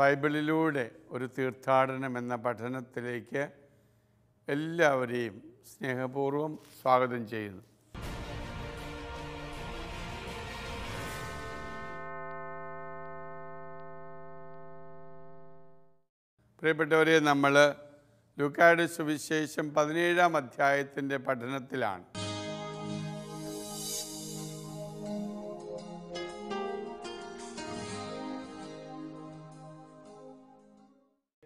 ബൈബിളിലൂടെ ഒരു തീർത്ഥാടനം എന്ന പഠനത്തിലേക്ക് എല്ലാവരെയും സ്നേഹപൂർവ്വം സ്വാഗതം ചെയ്യുന്നു പ്രിയപ്പെട്ടവരെ നമ്മൾ ലുക്കാഡ് സുവിശേഷം പതിനേഴാം അധ്യായത്തിൻ്റെ പഠനത്തിലാണ്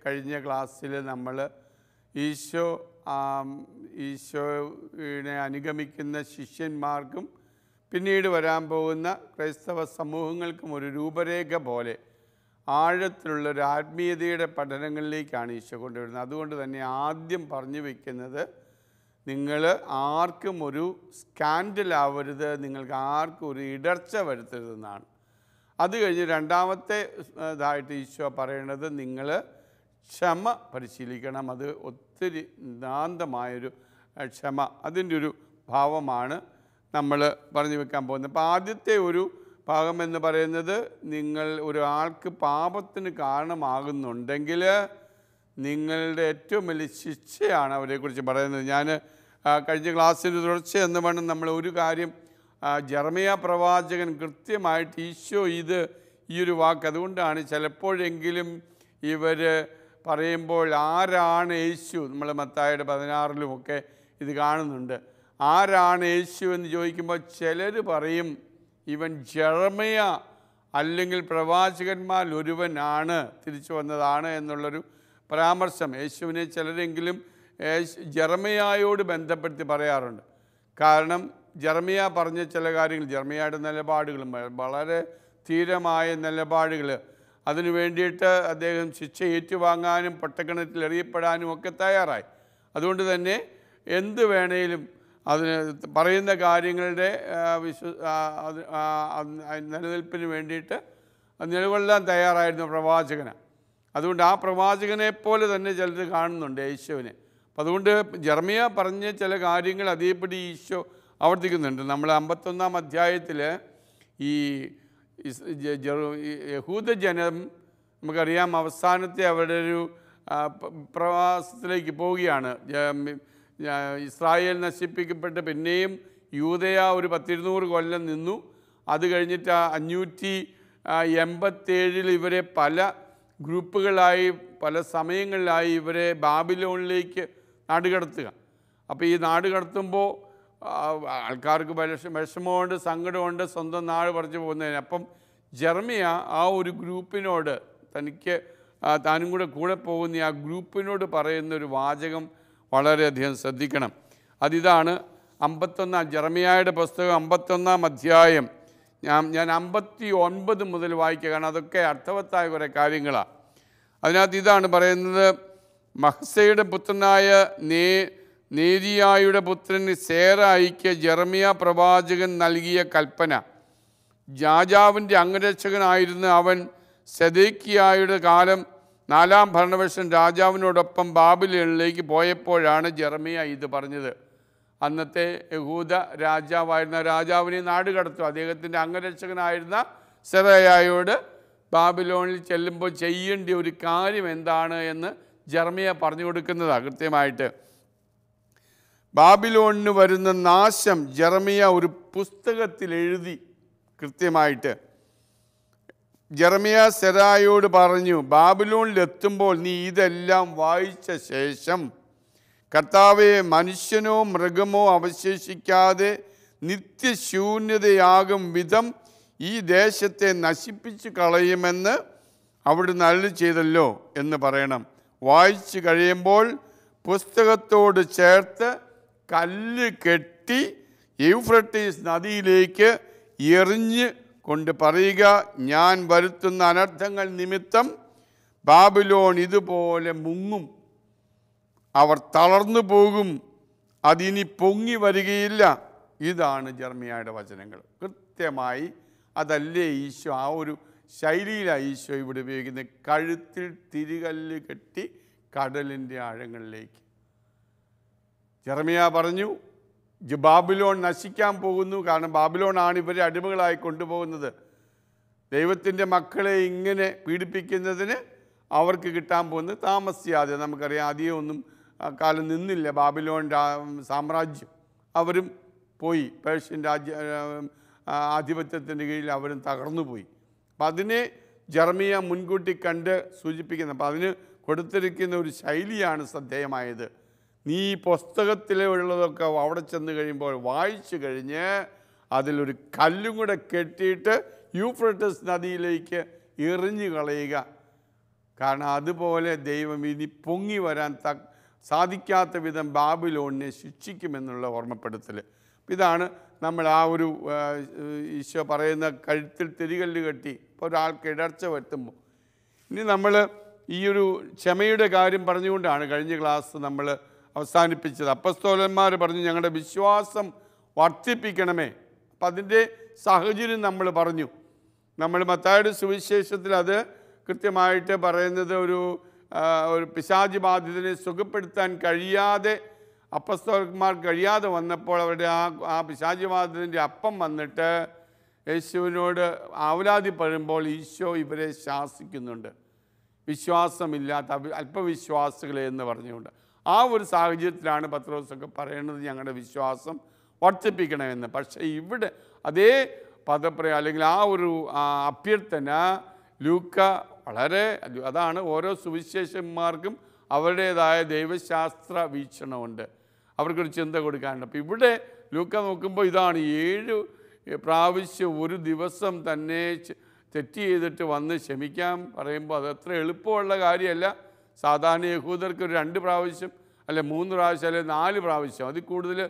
കഴിഞ്ഞ ക്ലാസ്സിൽ നമ്മൾ ഈശോ ഈശോയിനെ അനുഗമിക്കുന്ന ശിഷ്യന്മാർക്കും പിന്നീട് വരാൻ പോകുന്ന ക്രൈസ്തവ സമൂഹങ്ങൾക്കും ഒരു രൂപരേഖ പോലെ ആഴത്തിലുള്ള ഒരു ആത്മീയതയുടെ പഠനങ്ങളിലേക്കാണ് ഈശോ കൊണ്ടുവരുന്നത് അതുകൊണ്ട് തന്നെ ആദ്യം പറഞ്ഞു വയ്ക്കുന്നത് നിങ്ങൾ ആർക്കും ഒരു സ്കാൻഡൽ ആവരുത് നിങ്ങൾക്ക് ആർക്കും ഒരു ഇടർച്ച വരുത്തരുതെന്നാണ് അത് കഴിഞ്ഞ് രണ്ടാമത്തെ ഇതായിട്ട് ഈശോ പറയുന്നത് നിങ്ങൾ ക്ഷമ പരിശീലിക്കണം അത് ഒത്തിരി നിതാന്തമായൊരു ക്ഷമ അതിൻ്റെ ഒരു ഭാവമാണ് നമ്മൾ പറഞ്ഞു വെക്കാൻ പോകുന്നത് അപ്പോൾ ആദ്യത്തെ ഒരു ഭാഗം എന്ന് പറയുന്നത് നിങ്ങൾ ഒരാൾക്ക് പാപത്തിന് കാരണമാകുന്നുണ്ടെങ്കിൽ നിങ്ങളുടെ ഏറ്റവും വലിയ ശിക്ഷയാണ് അവരെക്കുറിച്ച് പറയുന്നത് ഞാൻ കഴിഞ്ഞ ക്ലാസ്സിൻ്റെ തുടർച്ച എന്ന് വേണം നമ്മൾ ഒരു കാര്യം ജർമിയ പ്രവാചകൻ കൃത്യമായിട്ട് ഈശോ ഇത് ഈ ഒരു വാക്ക് അതുകൊണ്ടാണ് ചിലപ്പോഴെങ്കിലും ഇവർ പറയുമ്പോൾ ആരാണ് യേശു നമ്മൾ മത്തായുടെ പതിനാറിലുമൊക്കെ ഇത് കാണുന്നുണ്ട് ആരാണ് യേശു എന്ന് ചോദിക്കുമ്പോൾ ചിലർ പറയും ഇവൻ ജഴമയ അല്ലെങ്കിൽ പ്രവാചകന്മാർ ഒരുവനാണ് തിരിച്ചു വന്നതാണ് എന്നുള്ളൊരു പരാമർശം യേശുവിനെ ചിലരെങ്കിലും ജർമയായോട് ബന്ധപ്പെടുത്തി പറയാറുണ്ട് കാരണം ജർമിയ പറഞ്ഞ ചില കാര്യങ്ങൾ ജർമിയയുടെ നിലപാടുകളും വളരെ ധീരമായ നിലപാടുകൾ അതിനു വേണ്ടിയിട്ട് അദ്ദേഹം ശിക്ഷ ഏറ്റുവാങ്ങാനും പട്ടക്കണത്തിൽ എറിയപ്പെടാനും ഒക്കെ തയ്യാറായി അതുകൊണ്ട് തന്നെ എന്ത് വേണേലും അതിന് പറയുന്ന കാര്യങ്ങളുടെ വിശ്വ നിലനിൽപ്പിന് വേണ്ടിയിട്ട് നിലകൊള്ളാൻ തയ്യാറായിരുന്നു പ്രവാചകന് അതുകൊണ്ട് ആ പ്രവാചകനെ പോലെ തന്നെ ചിലർ കാണുന്നുണ്ട് ഈശോവിനെ അപ്പം അതുകൊണ്ട് ജർമിയ പറഞ്ഞ ചില കാര്യങ്ങൾ അതേപടി ഈശോ ആവർത്തിക്കുന്നുണ്ട് നമ്മൾ അമ്പത്തൊന്നാം അധ്യായത്തിൽ ഈ യഹൂദ ജനം നമുക്കറിയാം അവസാനത്തെ അവരുടെ ഒരു പ്രവാസത്തിലേക്ക് പോവുകയാണ് ഇസ്രായേൽ നശിപ്പിക്കപ്പെട്ട് പിന്നെയും യൂതയ ഒരു പത്തിരുന്നൂറ് കൊല്ലം നിന്നു അത് കഴിഞ്ഞിട്ട് അഞ്ഞൂറ്റി എൺപത്തേഴിൽ ഇവരെ പല ഗ്രൂപ്പുകളായി പല സമയങ്ങളിലായി ഇവരെ ബാബിലോണിലേക്ക് നാടുകടത്തുക അപ്പോൾ ഈ നാടുകടത്തുമ്പോൾ ആൾക്കാർക്ക് വിഷമമുണ്ട് സങ്കടമുണ്ട് സ്വന്തം നാട് പറഞ്ഞു പോകുന്നതിന് അപ്പം ജർമിയ ആ ഒരു ഗ്രൂപ്പിനോട് തനിക്ക് താനും കൂടെ കൂടെ പോകുന്ന ആ ഗ്രൂപ്പിനോട് പറയുന്ന ഒരു വാചകം വളരെയധികം ശ്രദ്ധിക്കണം അതിതാണ് അമ്പത്തൊന്നാം ജർമിയായുടെ പുസ്തകം അമ്പത്തൊന്നാം അധ്യായം ഞാൻ ഞാൻ അമ്പത്തി ഒൻപത് മുതൽ വായിക്കുക കാരണം അതൊക്കെ അർത്ഥവത്തായ കുറേ കാര്യങ്ങളാണ് അതിനകത്ത് ഇതാണ് പറയുന്നത് മഹ്സയുടെ പുത്രനായ നേ നേരിയായുടെ പുത്രൻ സേറായിക്ക് ജെർമിയ പ്രവാചകൻ നൽകിയ കൽപ്പന രാജാവിൻ്റെ അംഗരക്ഷകനായിരുന്ന അവൻ സെദേക്കിയായുടെ കാലം നാലാം ഭരണവർഷം രാജാവിനോടൊപ്പം ബാബിലേണിലേക്ക് പോയപ്പോഴാണ് ജെർമിയ ഇത് പറഞ്ഞത് അന്നത്തെ യഹൂദ രാജാവായിരുന്ന രാജാവിനെ നാട് കടത്തു അദ്ദേഹത്തിൻ്റെ അംഗരക്ഷകനായിരുന്ന സെറയായോട് ബാബിലോണിൽ ചെല്ലുമ്പോൾ ചെയ്യേണ്ട ഒരു കാര്യം എന്താണ് എന്ന് ജർമിയ പറഞ്ഞു കൊടുക്കുന്നതാണ് കൃത്യമായിട്ട് ബാബിലോണിന് വരുന്ന നാശം ജെറമിയ ഒരു പുസ്തകത്തിൽ എഴുതി കൃത്യമായിട്ട് ജെറമിയ സെരായോട് പറഞ്ഞു ബാബിലോണിലെത്തുമ്പോൾ നീ ഇതെല്ലാം വായിച്ച ശേഷം കർത്താവെ മനുഷ്യനോ മൃഗമോ അവശേഷിക്കാതെ നിത്യശൂന്യതയാകും വിധം ഈ ദേശത്തെ നശിപ്പിച്ചു കളയുമെന്ന് അവിടെ നല്ല ചെയ്തല്ലോ എന്ന് പറയണം വായിച്ചു കഴിയുമ്പോൾ പുസ്തകത്തോട് ചേർത്ത് കല്ല് കെട്ടി യൂഫ്രട്ടീസ് നദിയിലേക്ക് എറിഞ്ഞ് കൊണ്ട് പറയുക ഞാൻ വരുത്തുന്ന അനർത്ഥങ്ങൾ നിമിത്തം ബാബിലോൺ ഇതുപോലെ മുങ്ങും അവർ തളർന്നു പോകും അതിനി പൊങ്ങി വരികയില്ല ഇതാണ് ജർമ്മിയായുടെ വചനങ്ങൾ കൃത്യമായി അതല്ലേ ഈശോ ആ ഒരു ശൈലിയിലാണ് ഈശോ ഇവിടെ ഉപയോഗിക്കുന്നത് കഴുത്തിൽ തിരികല്ല് കെട്ടി കടലിൻ്റെ ആഴങ്ങളിലേക്ക് ജെറമിയ പറഞ്ഞു ബാബിലോൺ നശിക്കാൻ പോകുന്നു കാരണം ബാബിലോണാണ് ഇവരെ അടിമകളായി കൊണ്ടുപോകുന്നത് ദൈവത്തിൻ്റെ മക്കളെ ഇങ്ങനെ പീഡിപ്പിക്കുന്നതിന് അവർക്ക് കിട്ടാൻ പോകുന്നത് താമസിയാതെ നമുക്കറിയാം അധികം ഒന്നും കാലം നിന്നില്ല ബാബിലോൺ സാമ്രാജ്യം അവരും പോയി പേർഷ്യൻ രാജ്യ ആധിപത്യത്തിൻ്റെ കീഴിൽ അവരും തകർന്നു പോയി അപ്പം അതിനെ ജർമിയ മുൻകൂട്ടി കണ്ട് സൂചിപ്പിക്കുന്നത് അപ്പം അതിന് കൊടുത്തിരിക്കുന്ന ഒരു ശൈലിയാണ് ശ്രദ്ധേയമായത് നീ പുസ്തകത്തിലെ ഉള്ളതൊക്കെ അവിടെ ചെന്ന് കഴിയുമ്പോൾ വായിച്ചു കഴിഞ്ഞ് അതിലൊരു കല്ലും കൂടെ കെട്ടിയിട്ട് യൂഫ്രട്ടസ് നദിയിലേക്ക് എറിഞ്ഞു കളയുക കാരണം അതുപോലെ ദൈവം ഇനി പൊങ്ങി വരാൻ ത സാധിക്കാത്ത വിധം ബാബുലോണിനെ ശിക്ഷിക്കുമെന്നുള്ള ഓർമ്മപ്പെടുത്തൽ ഇതാണ് നമ്മൾ ആ ഒരു ഈശോ പറയുന്ന കഴുത്തിൽ തിരികല്ല് കെട്ടി ഇപ്പോൾ ഒരാൾക്ക് ഇടർച്ച വരുത്തുമ്പോൾ ഇനി നമ്മൾ ഈ ഒരു ക്ഷമയുടെ കാര്യം പറഞ്ഞുകൊണ്ടാണ് കഴിഞ്ഞ ക്ലാസ് നമ്മൾ അവസാനിപ്പിച്ചത് അപ്പസ്തോലന്മാർ പറഞ്ഞു ഞങ്ങളുടെ വിശ്വാസം വർദ്ധിപ്പിക്കണമേ അപ്പം അതിൻ്റെ സാഹചര്യം നമ്മൾ പറഞ്ഞു നമ്മൾ മത്തായുടെ സുവിശേഷത്തിൽ അത് കൃത്യമായിട്ട് പറയുന്നത് ഒരു ഒരു പിശാചി ബാധിതനെ സുഖപ്പെടുത്താൻ കഴിയാതെ അപ്പസ്തോലന്മാർ കഴിയാതെ വന്നപ്പോൾ അവരുടെ ആ ആ പിശാചി ബാധിതൻ്റെ അപ്പം വന്നിട്ട് യേശുവിനോട് ആവലാതി പറയുമ്പോൾ ഈശോ ഇവരെ ശാസിക്കുന്നുണ്ട് വിശ്വാസമില്ലാത്ത അല്പവിശ്വാസികളെ എന്ന് പറഞ്ഞുകൊണ്ട് ആ ഒരു സാഹചര്യത്തിലാണ് പത്രോസൊക്കെ പറയുന്നത് ഞങ്ങളുടെ വിശ്വാസം വർദ്ധിപ്പിക്കണമെന്ന് പക്ഷേ ഇവിടെ അതേ പദപ്രയം അല്ലെങ്കിൽ ആ ഒരു അഭ്യർത്ഥന ലൂക്ക വളരെ അതാണ് ഓരോ സുവിശേഷന്മാർക്കും അവരുടേതായ ദൈവശാസ്ത്ര വീക്ഷണമുണ്ട് അവർക്കൊരു ചിന്ത കൊടുക്കാനുണ്ട് അപ്പോൾ ഇവിടെ ലൂക്ക നോക്കുമ്പോൾ ഇതാണ് ഏഴ് പ്രാവശ്യം ഒരു ദിവസം തന്നെ തെറ്റ് ചെയ്തിട്ട് വന്ന് ക്ഷമിക്കാൻ പറയുമ്പോൾ അത് എളുപ്പമുള്ള കാര്യമല്ല സാധാരണ യഹൂദർക്ക് ഒരു രണ്ട് പ്രാവശ്യം അല്ലെ മൂന്ന് പ്രാവശ്യം അല്ലെ നാല് പ്രാവശ്യം അതിൽ കൂടുതൽ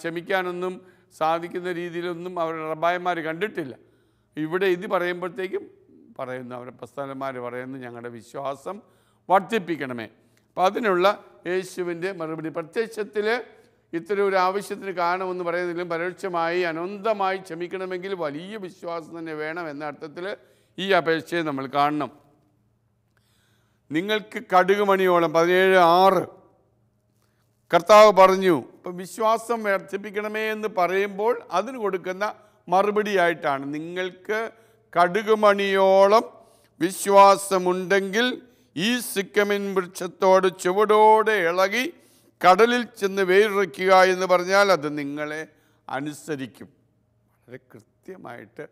ക്ഷമിക്കാനൊന്നും സാധിക്കുന്ന രീതിയിലൊന്നും അവരുടെ റബായന്മാർ കണ്ടിട്ടില്ല ഇവിടെ ഇത് പറയുമ്പോഴത്തേക്കും പറയുന്നു അവരുടെ പ്രസ്ഥാനന്മാർ പറയുന്നു ഞങ്ങളുടെ വിശ്വാസം വർദ്ധിപ്പിക്കണമേ അപ്പം അതിനുള്ള യേശുവിൻ്റെ മറുപടി പ്രത്യക്ഷത്തിൽ ഇത്തരം ഒരു ആവശ്യത്തിന് കാരണമെന്ന് പറയുന്നതിലും പരോക്ഷമായി അനന്തമായി ക്ഷമിക്കണമെങ്കിൽ വലിയ വിശ്വാസം തന്നെ വേണം എന്ന അർത്ഥത്തിൽ ഈ അപേക്ഷയെ നമ്മൾ കാണണം നിങ്ങൾക്ക് കടുക് മണിയോളം പതിനേഴ് ആറ് കർത്താവ് പറഞ്ഞു ഇപ്പം വിശ്വാസം വർദ്ധിപ്പിക്കണമേ എന്ന് പറയുമ്പോൾ അതിന് കൊടുക്കുന്ന മറുപടിയായിട്ടാണ് നിങ്ങൾക്ക് മണിയോളം വിശ്വാസമുണ്ടെങ്കിൽ ഈ സിക്കമിൻ വൃക്ഷത്തോട് ചുവടോടെ ഇളകി കടലിൽ ചെന്ന് വേരിറയ്ക്കുക എന്ന് പറഞ്ഞാൽ അത് നിങ്ങളെ അനുസരിക്കും വളരെ കൃത്യമായിട്ട്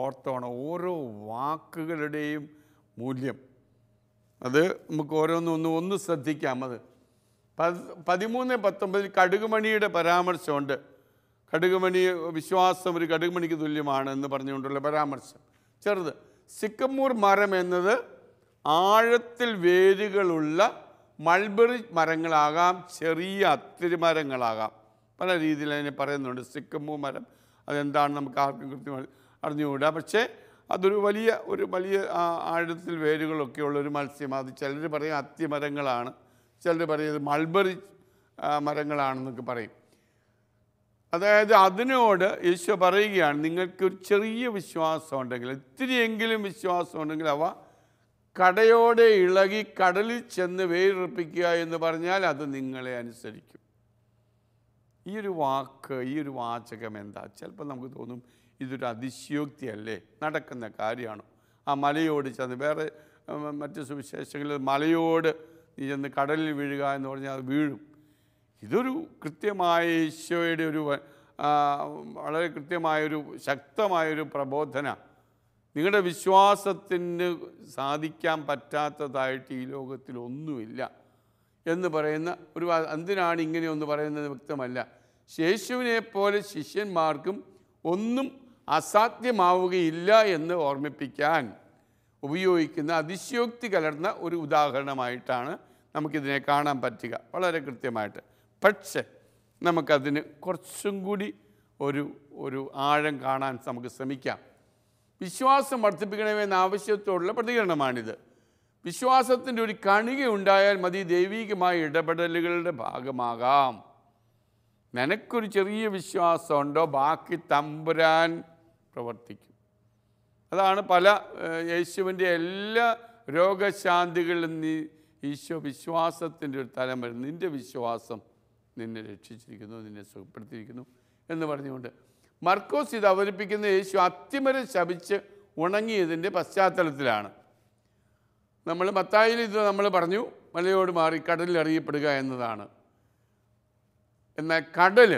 ഓർത്തോണം ഓരോ വാക്കുകളുടെയും മൂല്യം അത് നമുക്ക് ഓരോന്നൊന്ന് ഒന്ന് ശ്രദ്ധിക്കാം അത് പതിമൂന്ന് പത്തൊമ്പതിൽ കടുകുമണിയുടെ പരാമർശമുണ്ട് കടുകുമണി വിശ്വാസം ഒരു കടുകുമണിക്ക് തുല്യമാണ് എന്ന് പറഞ്ഞുകൊണ്ടുള്ള പരാമർശം ചെറുത് സിക്കമൂർ മരം എന്നത് ആഴത്തിൽ വേരുകളുള്ള മൾബറി മരങ്ങളാകാം ചെറിയ അത്തിരി മരങ്ങളാകാം പല രീതിയിൽ അതിനെ പറയുന്നുണ്ട് സിക്കമൂർ മരം അതെന്താണ് നമുക്ക് ആർക്കും കൃത്യമായി അറിഞ്ഞുകൂടാ പക്ഷേ അതൊരു വലിയ ഒരു വലിയ ആഴത്തിൽ വേരുകളൊക്കെയുള്ള ഒരു മത്സ്യം അത് ചിലർ പറയും അത്തിമരങ്ങളാണ് ചിലർ പറയും മൾബറി മരങ്ങളാണെന്നൊക്കെ പറയും അതായത് അതിനോട് ഈശോ പറയുകയാണ് നിങ്ങൾക്ക് ഒരു ചെറിയ വിശ്വാസം ഉണ്ടെങ്കിൽ ഇത്തിരിയെങ്കിലും വിശ്വാസം ഉണ്ടെങ്കിൽ അവ കടയോടെ ഇളകി കടലിൽ ചെന്ന് വേരുറപ്പിക്കുക എന്ന് പറഞ്ഞാൽ അത് നിങ്ങളെ അനുസരിക്കും ഈ ഒരു വാക്ക് ഈ ഒരു വാചകം എന്താ ചിലപ്പോൾ നമുക്ക് തോന്നും ഇതൊരു അതിശയോക്തിയല്ലേ നടക്കുന്ന കാര്യമാണ് ആ മലയോട് ചെന്ന് വേറെ മറ്റു സുവിശേഷങ്ങളിൽ മലയോട് നീ ചെന്ന് കടലിൽ വീഴുക എന്ന് പറഞ്ഞാൽ അത് വീഴും ഇതൊരു കൃത്യമായ ഈശോയുടെ ഒരു വളരെ കൃത്യമായൊരു ശക്തമായൊരു പ്രബോധന നിങ്ങളുടെ വിശ്വാസത്തിന് സാധിക്കാൻ പറ്റാത്തതായിട്ട് ഈ ലോകത്തിൽ ഒന്നുമില്ല എന്ന് പറയുന്ന ഒരു എന്തിനാണ് ഇങ്ങനെ ഒന്ന് പറയുന്നത് വ്യക്തമല്ല ശേഷുവിനെ പോലെ ശിഷ്യന്മാർക്കും ഒന്നും അസാധ്യമാവുകയില്ല എന്ന് ഓർമ്മിപ്പിക്കാൻ ഉപയോഗിക്കുന്ന അതിശയോക്തി കലർന്ന ഒരു ഉദാഹരണമായിട്ടാണ് നമുക്കിതിനെ കാണാൻ പറ്റുക വളരെ കൃത്യമായിട്ട് പക്ഷേ നമുക്കതിന് കുറച്ചും കൂടി ഒരു ഒരു ആഴം കാണാൻ നമുക്ക് ശ്രമിക്കാം വിശ്വാസം വർദ്ധിപ്പിക്കണമെന്ന ആവശ്യത്തോടുള്ള പ്രതികരണമാണിത് വിശ്വാസത്തിൻ്റെ ഒരു കണിക ഉണ്ടായാൽ മതി ദൈവികമായ ഇടപെടലുകളുടെ ഭാഗമാകാം നിനക്കൊരു ചെറിയ വിശ്വാസമുണ്ടോ ബാക്കി തമ്പുരാൻ പ്രവർത്തിക്കും അതാണ് പല യേശുവിൻ്റെ എല്ലാ രോഗശാന്തികളിലും നീ ഈശോ വിശ്വാസത്തിൻ്റെ ഒരു തലം വരും നിൻ്റെ വിശ്വാസം നിന്നെ രക്ഷിച്ചിരിക്കുന്നു നിന്നെ സുഖപ്പെടുത്തിയിരിക്കുന്നു എന്ന് പറഞ്ഞുകൊണ്ട് മർക്കോസ് ഇത് അവതരിപ്പിക്കുന്ന യേശു അത്തിമരം ശപിച്ച് ഉണങ്ങിയതിൻ്റെ പശ്ചാത്തലത്തിലാണ് നമ്മൾ മത്തായിൽ ഇത് നമ്മൾ പറഞ്ഞു മലയോട് മാറി കടലിൽ അറിയപ്പെടുക എന്നതാണ് എന്നാൽ കടൽ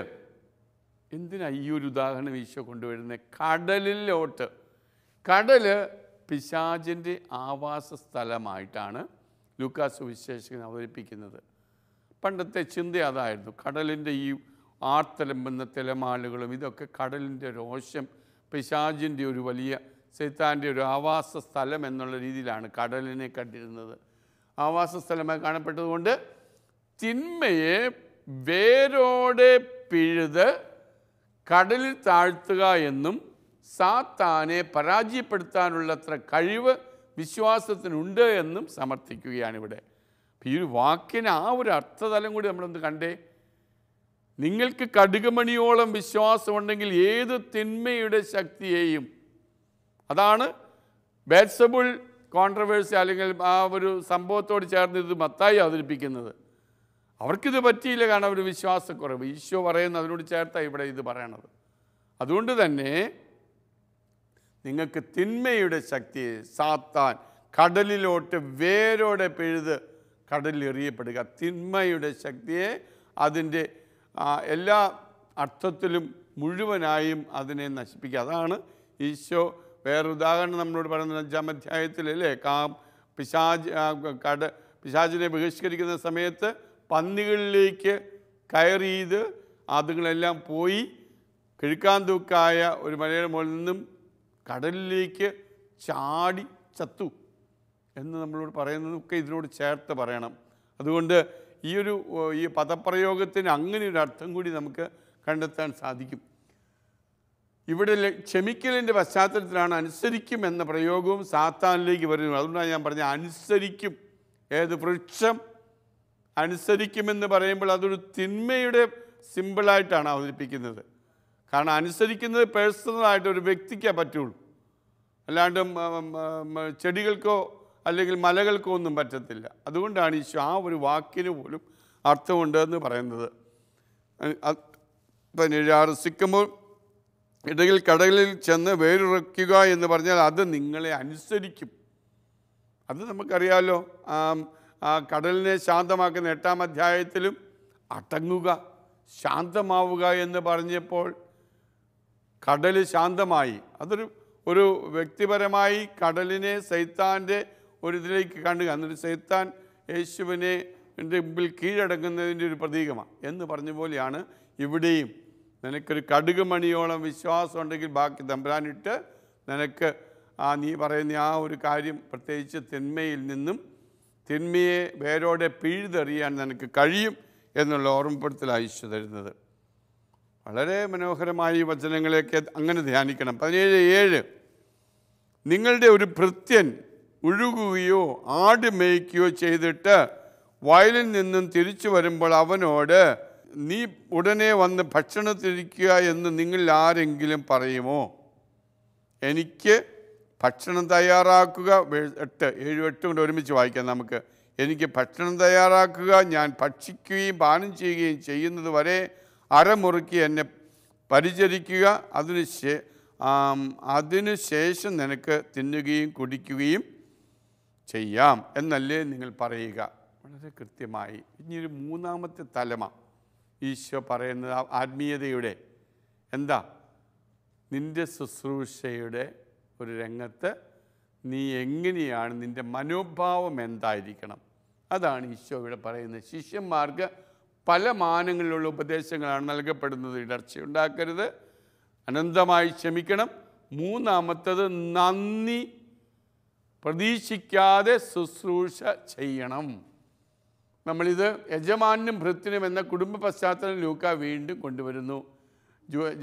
എന്തിനാ ഈ ഒരു ഉദാഹരണം ഈശോ കൊണ്ടുവരുന്നത് കടലിലോട്ട് കടൽ പിശാചിൻ്റെ ആവാസ സ്ഥലമായിട്ടാണ് ലൂക്കാസ് വിശേഷകൻ അവതരിപ്പിക്കുന്നത് പണ്ടത്തെ ചിന്ത അതായിരുന്നു കടലിൻ്റെ ഈ ആർത്തലമ്പുന്ന തിലമാലുകളും ഇതൊക്കെ കടലിൻ്റെ രോഷം പിശാചിൻ്റെ ഒരു വലിയ സൈത്താൻ്റെ ഒരു ആവാസ സ്ഥലം എന്നുള്ള രീതിയിലാണ് കടലിനെ കണ്ടിരുന്നത് ആവാസ സ്ഥലമായി കാണപ്പെട്ടതുകൊണ്ട് തിന്മയെ വേരോടെ പിഴുത് കടലിൽ താഴ്ത്തുക എന്നും സാത്താനെ പരാജയപ്പെടുത്താനുള്ളത്ര കഴിവ് വിശ്വാസത്തിനുണ്ട് എന്നും സമർത്ഥിക്കുകയാണ് ഇവിടെ ഈ ഒരു വാക്കിന് ആ ഒരു അർത്ഥതലം കൂടി നമ്മളൊന്ന് കണ്ടേ നിങ്ങൾക്ക് കടുകുമണിയോളം വിശ്വാസമുണ്ടെങ്കിൽ ഏത് തിന്മയുടെ ശക്തിയെയും അതാണ് ബാറ്റ്സബിൾ കോൺട്രവേഴ്സി അല്ലെങ്കിൽ ആ ഒരു സംഭവത്തോട് ചേർന്ന് ഇത് മത്തായി അവതരിപ്പിക്കുന്നത് അവർക്കിത് പറ്റിയില്ല കാരണം അവർ വിശ്വാസക്കുറവ് ഈശോ പറയുന്ന അതിനോട് ചേർത്താണ് ഇവിടെ ഇത് പറയണത് അതുകൊണ്ട് തന്നെ നിങ്ങൾക്ക് തിന്മയുടെ ശക്തിയെ സാത്താൻ കടലിലോട്ട് വേരോടെ പെഴുത് കടലിൽ എറിയപ്പെടുക തിന്മയുടെ ശക്തിയെ അതിൻ്റെ എല്ലാ അർത്ഥത്തിലും മുഴുവനായും അതിനെ നശിപ്പിക്കുക അതാണ് ഈശോ ഉദാഹരണം നമ്മളോട് പറയുന്നത് അഞ്ചാം അധ്യായത്തിൽ അല്ലേ കാ പിശാജ് കട പിശാജിനെ ബഹിഷ്കരിക്കുന്ന സമയത്ത് പന്നികളിലേക്ക് കയറിയത് അതുങ്ങളെല്ലാം പോയി തൂക്കായ ഒരു മലയുടെ മുകളിൽ നിന്നും കടലിലേക്ക് ചാടി ചത്തു എന്ന് നമ്മളോട് പറയുന്നതൊക്കെ ഇതിനോട് ചേർത്ത് പറയണം അതുകൊണ്ട് ഈ ഒരു ഈ പദപ്രയോഗത്തിന് അങ്ങനെ ഒരു അർത്ഥം കൂടി നമുക്ക് കണ്ടെത്താൻ സാധിക്കും ഇവിടെ ക്ഷമിക്കലിൻ്റെ പശ്ചാത്തലത്തിലാണ് അനുസരിക്കും എന്ന പ്രയോഗവും സാത്താനിലേക്ക് വരുന്നത് അതുകൊണ്ടാണ് ഞാൻ പറഞ്ഞത് അനുസരിക്കും ഏത് വൃക്ഷം അനുസരിക്കുമെന്ന് പറയുമ്പോൾ അതൊരു തിന്മയുടെ സിമ്പിളായിട്ടാണ് അവതരിപ്പിക്കുന്നത് കാരണം അനുസരിക്കുന്നത് പേഴ്സണലായിട്ട് ഒരു വ്യക്തിക്കേ പറ്റുള്ളൂ അല്ലാണ്ട് ചെടികൾക്കോ അല്ലെങ്കിൽ മലകൾക്കോ ഒന്നും പറ്റത്തില്ല അതുകൊണ്ടാണ് ഈശോ ആ ഒരു വാക്കിന് പോലും അർത്ഥമുണ്ട് എന്ന് പറയുന്നത് പതിനേഴാറ് സിക്കുമ്പോൾ ഇടയിൽ കടകളിൽ ചെന്ന് വേരുറയ്ക്കുക എന്ന് പറഞ്ഞാൽ അത് നിങ്ങളെ അനുസരിക്കും അത് നമുക്കറിയാമല്ലോ ആ കടലിനെ ശാന്തമാക്കുന്ന എട്ടാം അധ്യായത്തിലും അടങ്ങുക ശാന്തമാവുക എന്ന് പറഞ്ഞപ്പോൾ കടൽ ശാന്തമായി അതൊരു ഒരു വ്യക്തിപരമായി കടലിനെ സൈത്താൻ്റെ ഒരു ഇതിലേക്ക് കണ്ടുക എന്നിട്ട് സൈത്താൻ യേശുവിനെ മുമ്പിൽ കീഴടങ്ങുന്നതിൻ്റെ ഒരു പ്രതീകമാണ് എന്ന് പറഞ്ഞ പോലെയാണ് ഇവിടെയും നിനക്കൊരു കടുക് മണിയോളം വിശ്വാസം ഉണ്ടെങ്കിൽ ബാക്കി തമ്പരാനിട്ട് നിനക്ക് ആ നീ പറയുന്ന ആ ഒരു കാര്യം പ്രത്യേകിച്ച് തിന്മയിൽ നിന്നും തിന്മയെ വേരോടെ പിഴുതെറിയാൻ നിനക്ക് കഴിയും എന്നുള്ള ഓർമ്മപ്പെടുത്തൽ അയച്ചു തരുന്നത് വളരെ മനോഹരമായ ഈ വചനങ്ങളെയൊക്കെ അങ്ങനെ ധ്യാനിക്കണം പതിനേഴ് ഏഴ് നിങ്ങളുടെ ഒരു ഭൃത്യൻ ഉഴുകുകയോ ആട് മേയ്ക്കുകയോ ചെയ്തിട്ട് വയലിൽ നിന്നും തിരിച്ചു വരുമ്പോൾ അവനോട് നീ ഉടനെ വന്ന് ഭക്ഷണത്തിരിക്കുക എന്ന് നിങ്ങളിൽ ആരെങ്കിലും പറയുമോ എനിക്ക് ഭക്ഷണം തയ്യാറാക്കുക എട്ട് ഏഴ് എട്ടും കൂടെ ഒരുമിച്ച് വായിക്കാം നമുക്ക് എനിക്ക് ഭക്ഷണം തയ്യാറാക്കുക ഞാൻ ഭക്ഷിക്കുകയും പാനം ചെയ്യുകയും ചെയ്യുന്നത് വരെ അരമുറുക്കി എന്നെ പരിചരിക്കുക അതിന് ശേ അതിനു ശേഷം നിനക്ക് തിന്നുകയും കുടിക്കുകയും ചെയ്യാം എന്നല്ലേ നിങ്ങൾ പറയുക വളരെ കൃത്യമായി ഇനി ഒരു മൂന്നാമത്തെ തലമ ഈശോ പറയുന്നത് ആത്മീയതയുടെ എന്താ നിൻ്റെ ശുശ്രൂഷയുടെ ഒരു രംഗത്ത് നീ എങ്ങനെയാണ് നിൻ്റെ മനോഭാവം എന്തായിരിക്കണം അതാണ് ഈശോ ഇവിടെ പറയുന്നത് ശിഷ്യന്മാർക്ക് പല മാനങ്ങളിലുള്ള ഉപദേശങ്ങളാണ് നൽകപ്പെടുന്നത് ഉണ്ടാക്കരുത് അനന്തമായി ക്ഷമിക്കണം മൂന്നാമത്തത് നന്ദി പ്രതീക്ഷിക്കാതെ ശുശ്രൂഷ ചെയ്യണം നമ്മളിത് യജമാനും ഭൃത്തിനും എന്ന കുടുംബ പശ്ചാത്തലം ലൂക്ക വീണ്ടും കൊണ്ടുവരുന്നു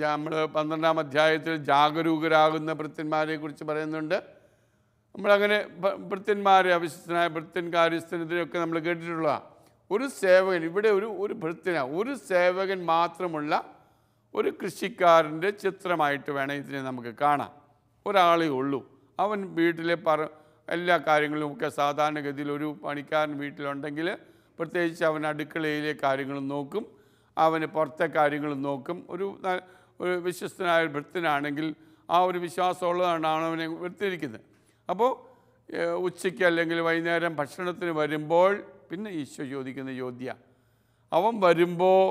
നമ്മൾ പന്ത്രണ്ടാം അധ്യായത്തിൽ ജാഗരൂകരാകുന്ന ഭൃത്യന്മാരെ കുറിച്ച് പറയുന്നുണ്ട് നമ്മളങ്ങനെ ഭൃത്യന്മാരെ അവിശ്വസ്തനായ ഭൃത്യൻ കാര്യസ്ഥനെതിരെയൊക്കെ നമ്മൾ കേട്ടിട്ടുള്ള ഒരു സേവകൻ ഇവിടെ ഒരു ഒരു ഭൃത്യന ഒരു സേവകൻ മാത്രമുള്ള ഒരു കൃഷിക്കാരൻ്റെ ചിത്രമായിട്ട് വേണം ഇതിനെ നമുക്ക് കാണാം ഒരാളേ ഉള്ളൂ അവൻ വീട്ടിലെ പറ എല്ലാ കാര്യങ്ങളും ഒക്കെ സാധാരണഗതിയിൽ ഒരു പണിക്കാരൻ വീട്ടിലുണ്ടെങ്കിൽ പ്രത്യേകിച്ച് അവൻ അടുക്കളയിലെ കാര്യങ്ങളും നോക്കും അവന് പുറത്തെ കാര്യങ്ങൾ നോക്കും ഒരു ഒരു വിശ്വസ്തനായ ഒരു വൃത്തിനാണെങ്കിൽ ആ ഒരു വിശ്വാസമുള്ളതാണ് അവനെ വൃത്തിയിരിക്കുന്നത് അപ്പോൾ ഉച്ചയ്ക്ക് അല്ലെങ്കിൽ വൈകുന്നേരം ഭക്ഷണത്തിന് വരുമ്പോൾ പിന്നെ ഈശോ ചോദിക്കുന്ന ചോദ്യ അവൻ വരുമ്പോൾ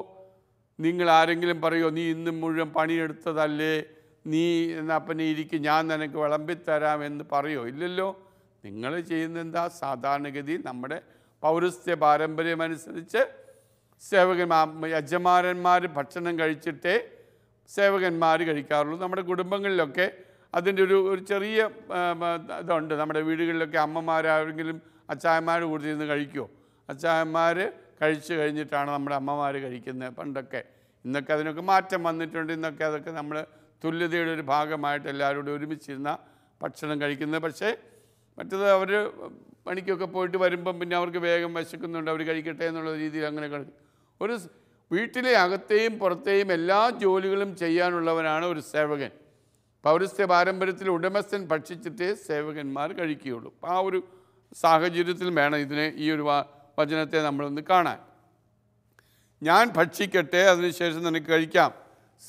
നിങ്ങൾ ആരെങ്കിലും പറയുമോ നീ ഇന്നും മുഴുവൻ പണിയെടുത്തതല്ലേ നീ എന്നാ ഇരിക്കും ഞാൻ നിനക്ക് വിളമ്പിത്തരാം എന്ന് പറയുമോ ഇല്ലല്ലോ നിങ്ങൾ ചെയ്യുന്ന എന്താ സാധാരണഗതി നമ്മുടെ പൗരസ്ത്യ പാരമ്പര്യമനുസരിച്ച് സേവകന്മാർ യജമാനന്മാർ ഭക്ഷണം കഴിച്ചിട്ടേ സേവകന്മാർ കഴിക്കാറുള്ളൂ നമ്മുടെ കുടുംബങ്ങളിലൊക്കെ അതിൻ്റെ ഒരു ഒരു ചെറിയ ഇതുണ്ട് നമ്മുടെ വീടുകളിലൊക്കെ അമ്മമാരാരെങ്കിലും അച്ചായന്മാർ കൂടി ഇരുന്ന് കഴിക്കുമോ അച്ചായന്മാർ കഴിച്ചു കഴിഞ്ഞിട്ടാണ് നമ്മുടെ അമ്മമാർ കഴിക്കുന്നത് പണ്ടൊക്കെ ഇന്നൊക്കെ അതിനൊക്കെ മാറ്റം വന്നിട്ടുണ്ട് ഇന്നൊക്കെ അതൊക്കെ നമ്മൾ തുല്യതയുടെ ഒരു ഭാഗമായിട്ട് എല്ലാവരും കൂടി ഒരുമിച്ചിരുന്ന ഭക്ഷണം കഴിക്കുന്നത് പക്ഷേ മറ്റത് അവർ പണിക്കൊക്കെ പോയിട്ട് വരുമ്പം പിന്നെ അവർക്ക് വേഗം വിശക്കുന്നുണ്ട് അവർ കഴിക്കട്ടെ എന്നുള്ള രീതിയിൽ അങ്ങനെ കഴിക്കും ഒരു വീട്ടിലെ അകത്തെയും പുറത്തെയും എല്ലാ ജോലികളും ചെയ്യാനുള്ളവനാണ് ഒരു സേവകൻ പൗരസ്ത്യ പാരമ്പര്യത്തിൽ ഉടമസ്ഥൻ ഭക്ഷിച്ചിട്ടേ സേവകന്മാർ കഴിക്കുകയുള്ളൂ ആ ഒരു സാഹചര്യത്തിൽ വേണം ഇതിനെ ഈ ഒരു വചനത്തെ നമ്മളൊന്ന് കാണാൻ ഞാൻ ഭക്ഷിക്കട്ടെ അതിനുശേഷം നിനക്ക് കഴിക്കാം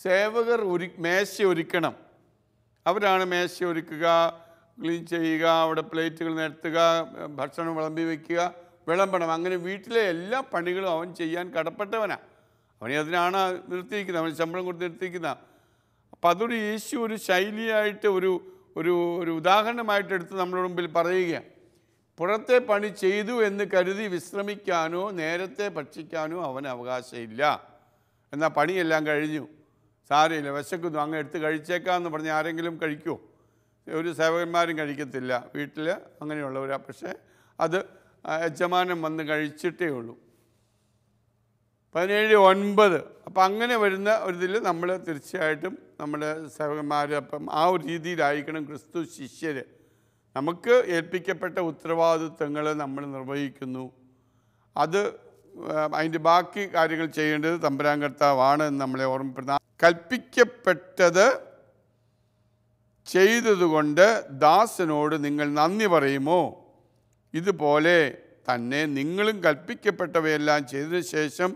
സേവകർ ഒരു മേശ ഒരുക്കണം അവരാണ് മേശ ഒരുക്കുക ക്ലീൻ ചെയ്യുക അവിടെ പ്ലേറ്റുകൾ നിരത്തുക ഭക്ഷണം വിളമ്പി വയ്ക്കുക വിളമ്പണം അങ്ങനെ വീട്ടിലെ എല്ലാ പണികളും അവൻ ചെയ്യാൻ കടപ്പെട്ടവനാണ് അവനെ അതിനാണ് നിർത്തിയിരിക്കുന്നത് അവൻ ശമ്പളം കൊടുത്ത് നിർത്തിയിരിക്കുന്ന അപ്പം അതൊരു യേശു ഒരു ശൈലിയായിട്ട് ഒരു ഒരു ഒരു ഉദാഹരണമായിട്ട് എടുത്ത് നമ്മുടെ മുമ്പിൽ പറയുകയാണ് പുറത്തെ പണി ചെയ്തു എന്ന് കരുതി വിശ്രമിക്കാനോ നേരത്തെ ഭക്ഷിക്കാനോ അവന് അവകാശമില്ല എന്നാൽ പണിയെല്ലാം കഴിഞ്ഞു സാരമില്ല വിശക്കുന്നു അങ്ങ് എടുത്ത് കഴിച്ചേക്കാമെന്ന് പറഞ്ഞ് ആരെങ്കിലും കഴിക്കുമോ ഒരു സേവകന്മാരും കഴിക്കത്തില്ല വീട്ടിൽ അങ്ങനെയുള്ളവരാണ് പക്ഷേ അത് യജമാനം വന്ന് കഴിച്ചിട്ടേ ഉള്ളൂ പതിനേഴ് ഒൻപത് അപ്പം അങ്ങനെ വരുന്ന ഒരു ഇതിൽ നമ്മൾ തീർച്ചയായിട്ടും നമ്മുടെ സഹകന്മാർ അപ്പം ആ ഒരു രീതിയിലായിരിക്കണം ക്രിസ്തു ശിഷ്യർ നമുക്ക് ഏൽപ്പിക്കപ്പെട്ട ഉത്തരവാദിത്വങ്ങൾ നമ്മൾ നിർവഹിക്കുന്നു അത് അതിൻ്റെ ബാക്കി കാര്യങ്ങൾ ചെയ്യേണ്ടത് തമ്പരാങ്കർത്താവാണ് എന്ന് നമ്മളെ ഓർമ്മപ്പെടുന്ന കൽപ്പിക്കപ്പെട്ടത് ചെയ്തതുകൊണ്ട് ദാസനോട് നിങ്ങൾ നന്ദി പറയുമോ ഇതുപോലെ തന്നെ നിങ്ങളും കൽപ്പിക്കപ്പെട്ടവയെല്ലാം ചെയ്തതിന് ശേഷം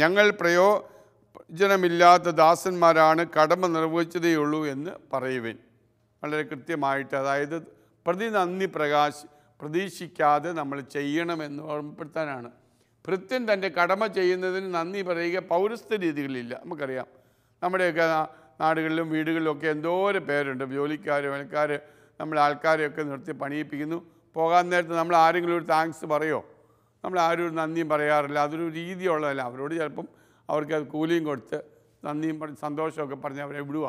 ഞങ്ങൾ പ്രയോജനമില്ലാത്ത ദാസന്മാരാണ് കടമ നിർവഹിച്ചതേയുള്ളൂ എന്ന് പറയുവൻ വളരെ കൃത്യമായിട്ട് അതായത് നന്ദി പ്രകാശ് പ്രതീക്ഷിക്കാതെ നമ്മൾ ചെയ്യണമെന്ന് ഓർമ്മപ്പെടുത്താനാണ് ഭൃത്യൻ തൻ്റെ കടമ ചെയ്യുന്നതിന് നന്ദി പറയുക പൗരസ്ത്യ രീതികളില്ല നമുക്കറിയാം നമ്മുടെയൊക്കെ നാടുകളിലും വീടുകളിലും ഒക്കെ എന്തോരം പേരുണ്ട് ജോലിക്കാർ വേലക്കാർ നമ്മൾ ആൾക്കാരെയൊക്കെ നിർത്തി പണിയിപ്പിക്കുന്നു പോകാൻ നേരത്ത് നമ്മൾ ആരെങ്കിലും ഒരു താങ്ക്സ് പറയോ നമ്മൾ ആരും ഒരു നന്ദിയും പറയാറില്ല അതൊരു രീതിയുള്ളതല്ല അവരോട് ചിലപ്പം അവർക്ക് അത് കൂലിയും കൊടുത്ത് നന്ദിയും പറഞ്ഞ് സന്തോഷമൊക്കെ പറഞ്ഞ് അവരെ വിടുക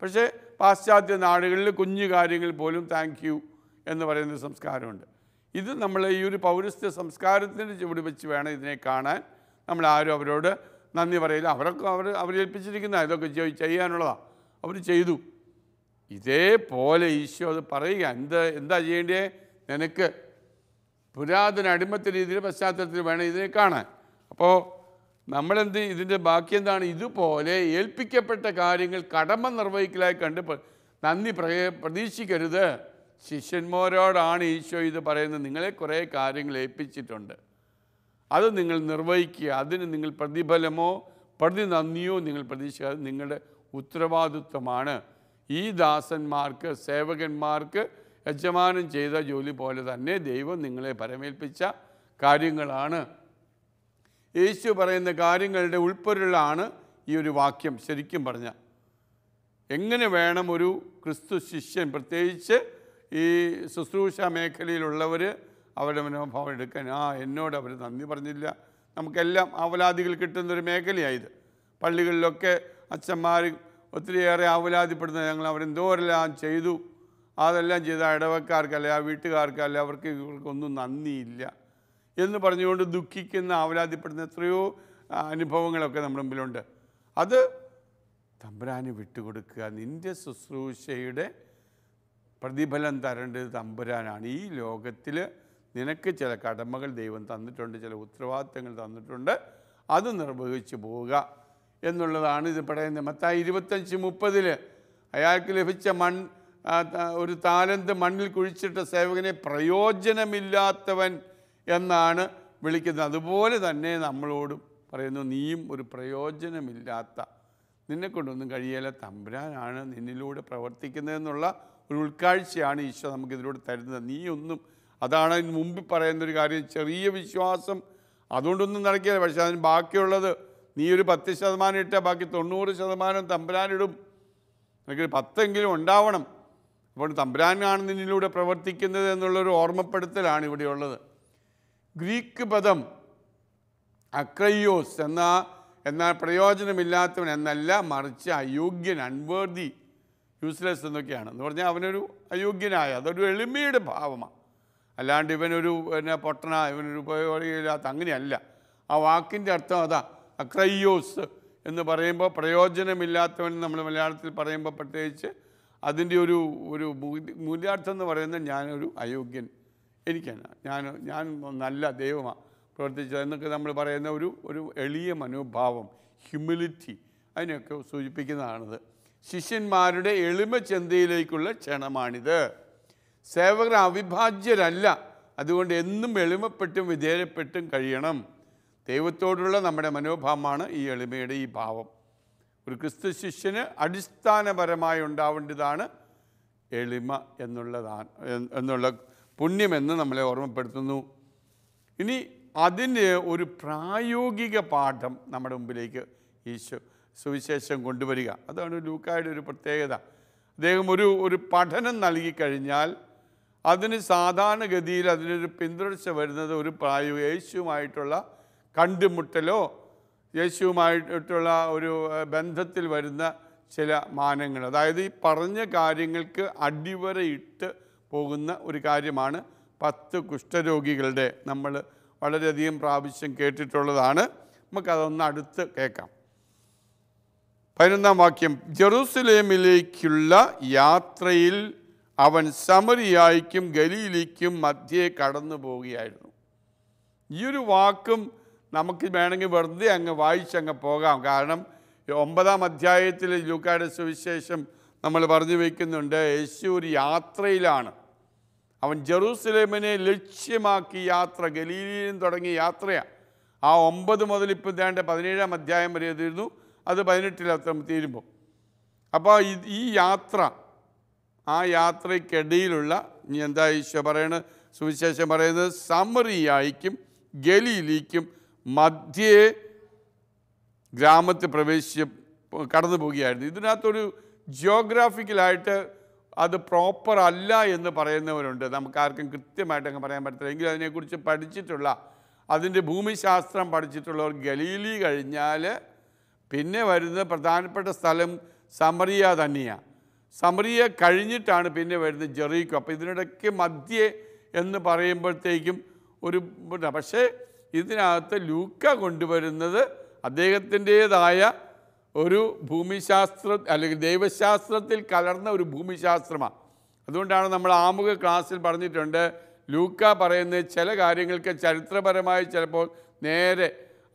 പക്ഷേ പാശ്ചാത്യ നാടുകളിൽ കുഞ്ഞു കാര്യങ്ങൾ പോലും താങ്ക് യു എന്ന് പറയുന്ന സംസ്കാരമുണ്ട് ഇത് നമ്മൾ ഈ ഒരു പൗരസ്ത്യ സംസ്കാരത്തിൻ്റെ ചുവട് വെച്ച് വേണം ഇതിനെ കാണാൻ നമ്മൾ ആരും അവരോട് നന്ദി പറയില്ല അവരൊക്കെ അവർ അവരേൽപ്പിച്ചിരിക്കുന്ന ഇതൊക്കെ ചെയ്യാനുള്ളതാണ് അവർ ചെയ്തു ഇതേപോലെ ഈശോ അത് പറയുക എന്ത് എന്താ ചെയ്യേണ്ടത് നിനക്ക് പുരാതന അടിമത്ത രീതിയിൽ പശ്ചാത്തലത്തിൽ വേണം ഇതിനെ കാണാൻ അപ്പോൾ നമ്മളെന്ത് ഇതിൻ്റെ ബാക്കി എന്താണ് ഇതുപോലെ ഏൽപ്പിക്കപ്പെട്ട കാര്യങ്ങൾ കടമ നിർവഹിക്കലായി കണ്ട് നന്ദി പ്രതീക്ഷിക്കരുത് ശിഷ്യന്മാരോടാണ് ഈശോ ഇത് പറയുന്നത് നിങ്ങളെ കുറേ കാര്യങ്ങൾ ഏൽപ്പിച്ചിട്ടുണ്ട് അത് നിങ്ങൾ നിർവഹിക്കുക അതിന് നിങ്ങൾ പ്രതിഫലമോ പ്രതി നന്ദിയോ നിങ്ങൾ പ്രതീക്ഷിക്കാതെ നിങ്ങളുടെ ഉത്തരവാദിത്വമാണ് ഈ ദാസന്മാർക്ക് സേവകന്മാർക്ക് യജമാനം ചെയ്ത ജോലി പോലെ തന്നെ ദൈവം നിങ്ങളെ പരമേൽപ്പിച്ച കാര്യങ്ങളാണ് യേശു പറയുന്ന കാര്യങ്ങളുടെ ഉൾപ്പൊരുളാണ് ഈ ഒരു വാക്യം ശരിക്കും പറഞ്ഞ എങ്ങനെ വേണം ഒരു ക്രിസ്തു ശിഷ്യൻ പ്രത്യേകിച്ച് ഈ ശുശ്രൂഷ മേഖലയിലുള്ളവർ അവരുടെ മനോഭാവം എടുക്കാൻ ആ എന്നോട് അവർ നന്ദി പറഞ്ഞില്ല നമുക്കെല്ലാം ആവലാദികൾ കിട്ടുന്നൊരു മേഖലയായത് പള്ളികളിലൊക്കെ അച്ഛന്മാർ ഒത്തിരിയേറെ ആവലാതിപ്പെടുന്നത് ഞങ്ങൾ അവരെന്തോരെല്ലാം ചെയ്തു അതെല്ലാം ചെയ്ത ഇടവക്കാർക്കല്ലേ ആ വീട്ടുകാർക്കല്ല അവർക്ക് ഇവർക്കൊന്നും നന്ദിയില്ല എന്ന് പറഞ്ഞുകൊണ്ട് ദുഃഖിക്കുന്ന ആവലാതിപ്പെടുന്ന എത്രയോ അനുഭവങ്ങളൊക്കെ നമ്മുടെ മുമ്പിലുണ്ട് അത് തമ്പുരാന് വിട്ടുകൊടുക്കുക നിൻ്റെ ശുശ്രൂഷയുടെ പ്രതിഫലം തരേണ്ടത് തമ്പുരാനാണ് ഈ ലോകത്തിൽ നിനക്ക് ചില കടമകൾ ദൈവം തന്നിട്ടുണ്ട് ചില ഉത്തരവാദിത്തങ്ങൾ തന്നിട്ടുണ്ട് അത് നിർവഹിച്ചു പോവുക എന്നുള്ളതാണ് ഇത് പറയുന്നത് മത്തായി ഇരുപത്തഞ്ച് മുപ്പതിൽ അയാൾക്ക് ലഭിച്ച മൺ ഒരു താലന്ത് മണ്ണിൽ കുഴിച്ചിട്ട സേവകനെ പ്രയോജനമില്ലാത്തവൻ എന്നാണ് വിളിക്കുന്നത് അതുപോലെ തന്നെ നമ്മളോടും പറയുന്നു നീയും ഒരു പ്രയോജനമില്ലാത്ത നിന്നെക്കൊണ്ടൊന്നും കഴിയേല തമ്പുരാനാണ് നിന്നിലൂടെ പ്രവർത്തിക്കുന്നതെന്നുള്ള ഒരു ഉൾക്കാഴ്ചയാണ് ഈശോ നമുക്ക് ഇതിലൂടെ തരുന്നത് നീയൊന്നും അതാണ് അതിന് മുമ്പിൽ പറയുന്നൊരു കാര്യം ചെറിയ വിശ്വാസം അതുകൊണ്ടൊന്നും നടക്കില്ല പക്ഷേ അതിന് ബാക്കിയുള്ളത് നീ ഒരു പത്ത് ശതമാനം ഇട്ടാൽ ബാക്കി തൊണ്ണൂറ് ശതമാനം തമ്പുരാനിടും എനിക്കൊരു പത്തെങ്കിലും ഉണ്ടാവണം ഇപ്പോൾ തമ്പുരാനാണ് നിന്നിലൂടെ പ്രവർത്തിക്കുന്നത് എന്നുള്ളൊരു ഓർമ്മപ്പെടുത്തലാണ് ഇവിടെയുള്ളത് ഗ്രീക്ക് പദം അക്രയോസ് എന്ന എന്നാൽ പ്രയോജനമില്ലാത്തവൻ എന്നല്ല മറിച്ച് അയോഗ്യൻ അൺവേർതി യൂസ്ലെസ് എന്നൊക്കെയാണ് എന്ന് പറഞ്ഞാൽ അവനൊരു അയോഗ്യനായ അതൊരു എളിമയുടെ ഭാവമാണ് അല്ലാണ്ട് ഇവനൊരു പിന്നെ പൊട്ടണ ഇവനൊരു ഉപയോഗമില്ലാത്ത അങ്ങനെയല്ല ആ വാക്കിൻ്റെ അർത്ഥം അതാ അക്രയോസ് എന്ന് പറയുമ്പോൾ പ്രയോജനമില്ലാത്തവൻ നമ്മൾ മലയാളത്തിൽ പറയുമ്പോൾ പ്രത്യേകിച്ച് അതിൻ്റെ ഒരു ഒരു മൂല്യാർത്ഥം എന്ന് പറയുന്നത് ഞാനൊരു അയോഗ്യൻ എനിക്കാണ് ഞാൻ ഞാൻ നല്ല ദൈവമാണ് പ്രവർത്തിച്ചത് എന്നൊക്കെ നമ്മൾ പറയുന്ന ഒരു ഒരു എളിയ മനോഭാവം ഹ്യൂമിലിറ്റി അതിനെയൊക്കെ സൂചിപ്പിക്കുന്നതാണിത് ശിഷ്യന്മാരുടെ എളിമ ചിന്തയിലേക്കുള്ള ക്ഷണമാണിത് സേവകർ അവിഭാജ്യരല്ല അതുകൊണ്ട് എന്നും എളിമപ്പെട്ടും വിധേയപ്പെട്ടും കഴിയണം ദൈവത്തോടുള്ള നമ്മുടെ മനോഭാവമാണ് ഈ എളിമയുടെ ഈ ഭാവം ഒരു ക്രിസ്തു ശിഷ്യന് അടിസ്ഥാനപരമായി ഉണ്ടാവേണ്ടതാണ് എളിമ എന്നുള്ളതാണ് എന്നുള്ള പുണ്യമെന്ന് നമ്മളെ ഓർമ്മപ്പെടുത്തുന്നു ഇനി അതിന് ഒരു പ്രായോഗിക പാഠം നമ്മുടെ മുമ്പിലേക്ക് ഈശോ സുവിശേഷം കൊണ്ടുവരിക അതാണ് ലൂക്കായുടെ ഒരു പ്രത്യേകത അദ്ദേഹം ഒരു ഒരു പഠനം നൽകിക്കഴിഞ്ഞാൽ അതിന് സാധാരണഗതിയിൽ അതിനൊരു പിന്തുടർച്ച വരുന്നത് ഒരു പ്രായോഗിക യേശുവുമായിട്ടുള്ള കണ്ടുമുട്ടലോ യേശുവുമായിട്ടുള്ള ഒരു ബന്ധത്തിൽ വരുന്ന ചില മാനങ്ങൾ അതായത് ഈ പറഞ്ഞ കാര്യങ്ങൾക്ക് അടിവരയിട്ട് പോകുന്ന ഒരു കാര്യമാണ് പത്ത് കുഷ്ഠരോഗികളുടെ നമ്മൾ വളരെയധികം പ്രാവശ്യം കേട്ടിട്ടുള്ളതാണ് നമുക്കതൊന്ന് അടുത്ത് കേൾക്കാം പതിനൊന്നാം വാക്യം ജെറുസലേമിലേക്കുള്ള യാത്രയിൽ അവൻ സമരിയായിക്കും ഗലീലിക്കും മധ്യേ കടന്നു പോവുകയായിരുന്നു ഈ ഒരു വാക്കും നമുക്ക് വേണമെങ്കിൽ വെറുതെ അങ്ങ് വായിച്ചങ്ങ് പോകാം കാരണം ഒമ്പതാം അധ്യായത്തിൽ ലൂക്കായുടെ സുവിശേഷം നമ്മൾ പറഞ്ഞു വയ്ക്കുന്നുണ്ട് യേശു ഒരു യാത്രയിലാണ് അവൻ ജെറൂസലേമിനെ ലക്ഷ്യമാക്കി യാത്ര ഗലീലിയും തുടങ്ങിയ യാത്രയാണ് ആ ഒമ്പത് മുതൽ ഇപ്പം ദേണ്ട പതിനേഴാം അധ്യായം വരെ തീർന്നു അത് പതിനെട്ടിലത്തം തീരുമ്പോൾ അപ്പോൾ ഈ യാത്ര ആ യാത്രയ്ക്കിടയിലുള്ള ഇനി എന്താ ഈശോ പറയണത് സുവിശേഷം പറയുന്നത് സമറിയായിക്കും ഗലീലിക്കും മധ്യേ ഗ്രാമത്തെ പ്രവേശിച്ച് കടന്നു പോവുകയായിരുന്നു ഇതിനകത്തൊരു ജിയോഗ്രാഫിക്കലായിട്ട് അത് പ്രോപ്പർ അല്ല എന്ന് പറയുന്നവരുണ്ട് നമുക്കാർക്കും കൃത്യമായിട്ട് അങ്ങ് പറയാൻ പറ്റത്തില്ല എങ്കിലും അതിനെക്കുറിച്ച് പഠിച്ചിട്ടുള്ള അതിൻ്റെ ഭൂമിശാസ്ത്രം പഠിച്ചിട്ടുള്ളവർ ഗലീലി കഴിഞ്ഞാൽ പിന്നെ വരുന്ന പ്രധാനപ്പെട്ട സ്ഥലം സമറിയ തന്നെയാണ് സമറിയ കഴിഞ്ഞിട്ടാണ് പിന്നെ വരുന്നത് ജെറീക്കോ അപ്പോൾ ഇതിനിടയ്ക്ക് മധ്യേ എന്ന് പറയുമ്പോഴത്തേക്കും ഒരു പക്ഷേ ഇതിനകത്ത് ലൂക്ക കൊണ്ടുവരുന്നത് അദ്ദേഹത്തിൻ്റേതായ ഒരു ഭൂമിശാസ്ത്ര അല്ലെങ്കിൽ ദൈവശാസ്ത്രത്തിൽ കലർന്ന ഒരു ഭൂമിശാസ്ത്രമാണ് അതുകൊണ്ടാണ് നമ്മൾ ആമുഖ ക്ലാസ്സിൽ പറഞ്ഞിട്ടുണ്ട് ലൂക്ക പറയുന്ന ചില കാര്യങ്ങൾക്ക് ചരിത്രപരമായി ചിലപ്പോൾ നേരെ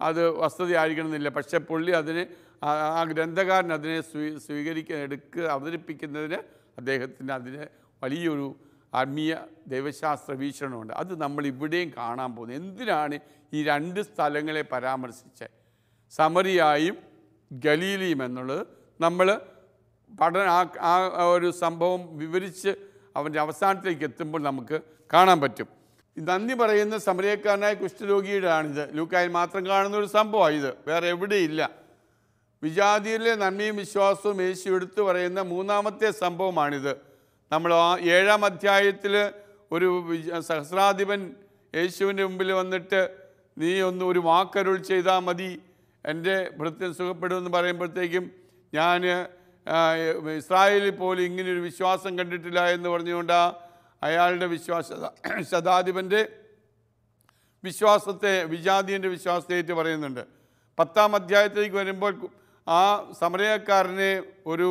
അത് വസ്തുതയായിരിക്കണമെന്നില്ല പക്ഷെ പുള്ളി അതിനെ ആ ഗ്രന്ഥകാരൻ അതിനെ സ്വീ സ്വീകരിക്കാൻ എടുക്കുക അവതരിപ്പിക്കുന്നതിന് അദ്ദേഹത്തിന് അതിന് വലിയൊരു ആത്മീയ ദൈവശാസ്ത്ര വീക്ഷണമുണ്ട് അത് നമ്മൾ ഇവിടെയും കാണാൻ പോകുന്നത് എന്തിനാണ് ഈ രണ്ട് സ്ഥലങ്ങളെ പരാമർശിച്ച് സമറിയായും ഗലീലിയും എന്നുള്ളത് നമ്മൾ പഠന ആ ആ ഒരു സംഭവം വിവരിച്ച് അവൻ്റെ അവസാനത്തിലേക്ക് എത്തുമ്പോൾ നമുക്ക് കാണാൻ പറ്റും നന്ദി പറയുന്ന സമരക്കാരനായ കുഷ്ഠരോഗിയുടെയാണിത് ലൂക്കായിൽ മാത്രം കാണുന്ന ഒരു സംഭവമാണ് ഇത് വേറെ എവിടെയില്ല വിജാതിയിലെ നന്മയും വിശ്വാസവും യേശു എടുത്തു പറയുന്ന മൂന്നാമത്തെ സംഭവമാണിത് നമ്മൾ ആ ഏഴാം അധ്യായത്തിൽ ഒരു സഹസ്രാധിപൻ യേശുവിൻ്റെ മുമ്പിൽ വന്നിട്ട് നീ ഒന്ന് ഒരു വാക്കരുൾ ചെയ്താൽ മതി എൻ്റെ ഭൃത്യം സുഖപ്പെടുമെന്ന് പറയുമ്പോഴത്തേക്കും ഞാൻ ഇസ്രായേലിൽ പോലും ഇങ്ങനെയൊരു വിശ്വാസം കണ്ടിട്ടില്ല എന്ന് പറഞ്ഞുകൊണ്ട് അയാളുടെ വിശ്വാസ ശതാധിപൻ്റെ വിശ്വാസത്തെ വിശ്വാസത്തെ വിശ്വാസത്തെയായിട്ട് പറയുന്നുണ്ട് പത്താം അധ്യായത്തിലേക്ക് വരുമ്പോൾ ആ സമരക്കാരനെ ഒരു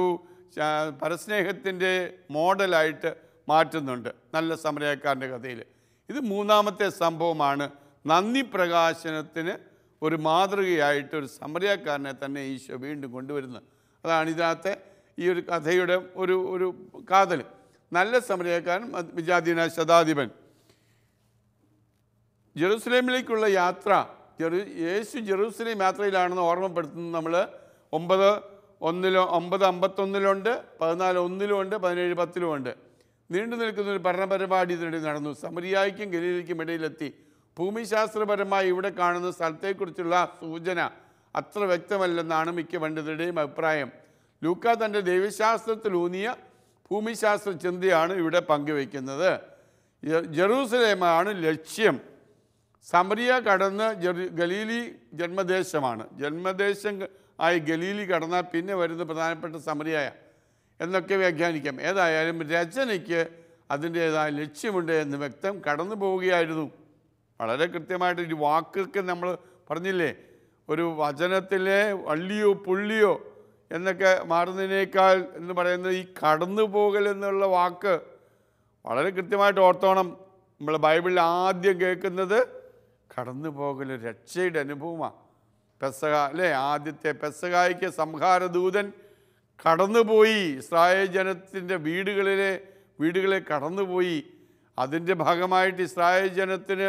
പരസ്നേഹത്തിൻ്റെ മോഡലായിട്ട് മാറ്റുന്നുണ്ട് നല്ല സമരക്കാരൻ്റെ കഥയിൽ ഇത് മൂന്നാമത്തെ സംഭവമാണ് നന്ദി പ്രകാശനത്തിന് ഒരു മാതൃകയായിട്ട് ഒരു സമരക്കാരനെ തന്നെ ഈശോ വീണ്ടും കൊണ്ടുവരുന്നത് അതാണ് ഇതിനകത്ത് ഈ ഒരു കഥയുടെ ഒരു ഒരു കാതൽ നല്ല സമരക്കാരൻ വിജാതീന ശതാധിപൻ ജെറുസലേമിലേക്കുള്ള യാത്ര ജെറു യേശു ജെറുസലേം യാത്രയിലാണെന്ന് ഓർമ്മപ്പെടുത്തുന്നത് നമ്മൾ ഒമ്പത് ഒന്നിലോ ഒമ്പത് അമ്പത്തൊന്നിലുണ്ട് പതിനാല് ഒന്നിലുമുണ്ട് പതിനേഴ് പത്തിലുമുണ്ട് നീണ്ടു നിൽക്കുന്ന ഒരു ഭരണ പരിപാടി നടന്നു സമരിയായിക്കും ഗലീലിക്കും ഇടയിലെത്തി ഭൂമിശാസ്ത്രപരമായി ഇവിടെ കാണുന്ന സ്ഥലത്തെക്കുറിച്ചുള്ള സൂചന അത്ര വ്യക്തമല്ലെന്നാണ് മിക്ക പണ്ഡിതരുടെയും അഭിപ്രായം ലൂക്ക തൻ്റെ ദൈവശാസ്ത്രത്തിലൂന്നിയ ഭൂമിശാസ്ത്ര ചിന്തയാണ് ഇവിടെ പങ്കുവയ്ക്കുന്നത് ജെറൂസലേമാണ് ലക്ഷ്യം സമരിയ കടന്ന് ഗലീലി ജന്മദേശമാണ് ജന്മദേശം ആയി ഗലീലി കടന്നാൽ പിന്നെ വരുന്ന പ്രധാനപ്പെട്ട സമരിയായ എന്നൊക്കെ വ്യാഖ്യാനിക്കാം ഏതായാലും രചനയ്ക്ക് അതിൻ്റേതായ ലക്ഷ്യമുണ്ട് എന്ന് വ്യക്തം കടന്നു പോവുകയായിരുന്നു വളരെ കൃത്യമായിട്ട് ഒരു വാക്കൊക്കെ നമ്മൾ പറഞ്ഞില്ലേ ഒരു വചനത്തിലെ വള്ളിയോ പുള്ളിയോ എന്നൊക്കെ മാറുന്നതിനേക്കാൾ എന്ന് പറയുന്നത് ഈ കടന്നു പോകൽ എന്നുള്ള വാക്ക് വളരെ കൃത്യമായിട്ട് ഓർത്തോണം നമ്മൾ ബൈബിളിൽ ആദ്യം കേൾക്കുന്നത് കടന്നു പോകൽ രക്ഷയുടെ അനുഭവമാണ് പെസക അല്ലെ ആദ്യത്തെ പെസകായ്ക്ക് സംഹാരദൂതൻ കടന്നുപോയി ഇസ്രായേൽ ജനത്തിൻ്റെ വീടുകളിലെ വീടുകളെ കടന്നുപോയി അതിൻ്റെ ഭാഗമായിട്ട് ഇസ്രായേൽ ജനത്തിന്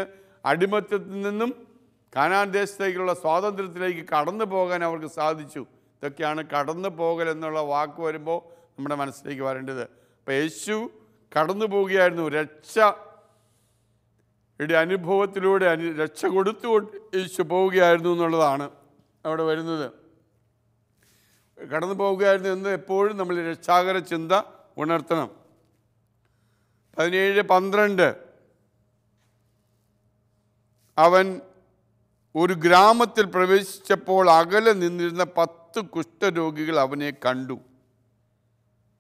അടിമത്തത്തിൽ നിന്നും കാനാൻ ദേശത്തേക്കുള്ള സ്വാതന്ത്ര്യത്തിലേക്ക് കടന്നു പോകാൻ അവർക്ക് സാധിച്ചു ഇതൊക്കെയാണ് കടന്നു പോകൽ എന്നുള്ള വാക്ക് വരുമ്പോൾ നമ്മുടെ മനസ്സിലേക്ക് വരേണ്ടത് അപ്പോൾ യേശു കടന്നു പോവുകയായിരുന്നു രക്ഷ അനുഭവത്തിലൂടെ അനു രക്ഷ കൊടുത്തുകൊണ്ട് യേശു പോവുകയായിരുന്നു എന്നുള്ളതാണ് അവിടെ വരുന്നത് കടന്നു പോവുകയായിരുന്നു എന്ന് എപ്പോഴും നമ്മൾ രക്ഷാകര ചിന്ത ഉണർത്തണം പതിനേഴ് പന്ത്രണ്ട് അവൻ ഒരു ഗ്രാമത്തിൽ പ്രവേശിച്ചപ്പോൾ അകലെ നിന്നിരുന്ന പത്ത് കുഷ്ഠരോഗികൾ അവനെ കണ്ടു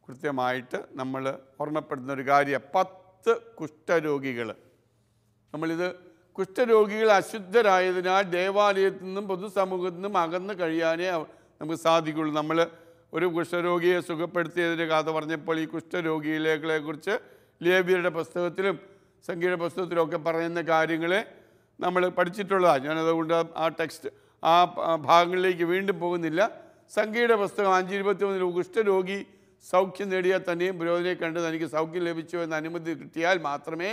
കൃത്യമായിട്ട് നമ്മൾ ഓർമ്മപ്പെടുന്ന ഒരു കാര്യം പത്ത് കുഷ്ഠരോഗികൾ നമ്മളിത് കുഷ്ഠരോഗികൾ അശുദ്ധരായതിനാൽ ദേവാലയത്തിൽ നിന്നും പൊതുസമൂഹത്തിൽ നിന്നും അകന്ന് കഴിയാനേ നമുക്ക് സാധിക്കുള്ളൂ നമ്മൾ ഒരു കുഷ്ഠരോഗിയെ സുഖപ്പെടുത്തിയതിൻ്റെ കഥ പറഞ്ഞപ്പോൾ ഈ കുഷ്ഠരോഗികളെ കുറിച്ച് ലേബിയരുടെ പുസ്തകത്തിലും പുസ്തകത്തിലും ഒക്കെ പറയുന്ന കാര്യങ്ങളെ നമ്മൾ പഠിച്ചിട്ടുള്ളതാണ് ഞാനതുകൊണ്ട് ആ ടെക്സ്റ്റ് ആ ഭാഗങ്ങളിലേക്ക് വീണ്ടും പോകുന്നില്ല സംഗീത പുസ്തകം ഇരുപത്തി മൂന്നിൽ കുഷ്ഠരോഗി സൗഖ്യം നേടിയാൽ തന്നെയും പുരോഗതിയെ കണ്ട് തനിക്ക് സൗഖ്യം ലഭിച്ചു എന്ന അനുമതി കിട്ടിയാൽ മാത്രമേ